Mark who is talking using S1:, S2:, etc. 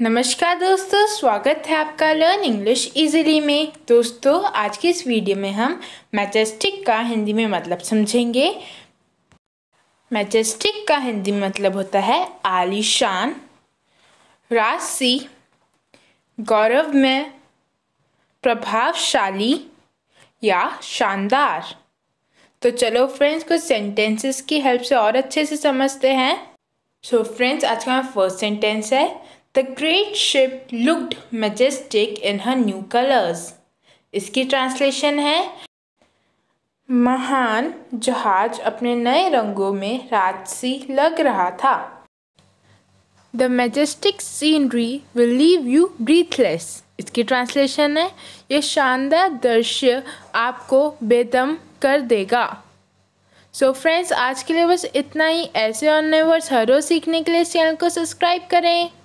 S1: नमस्कार दोस्तों स्वागत है आपका लर्न इंग्लिश इजीली में दोस्तों आज की इस वीडियो में हम मैजेस्टिक का हिंदी में मतलब समझेंगे मैजेस्टिक का हिंदी में मतलब होता है आलीशान राशि में प्रभावशाली या शानदार तो चलो फ्रेंड्स कुछ सेंटेंसेस की हेल्प से और अच्छे से समझते हैं सो so, फ्रेंड्स आज का फर्स्ट सेंटेंस है the great ship looked majestic in her new colours इसकी ट्रांसलेशन है महान जहाज अपने नए रंगों में राजसी लग रहा था the majestic scenery will leave you breathless इसकी ट्रांसलेशन है ये शानदार दृश्य आपको बेदम कर देगा सो so फ्रेंड्स आज के लिए बस इतना ही ऐसे ऑन नए हर रोज़ सीखने के लिए इस चैनल को सब्सक्राइब करें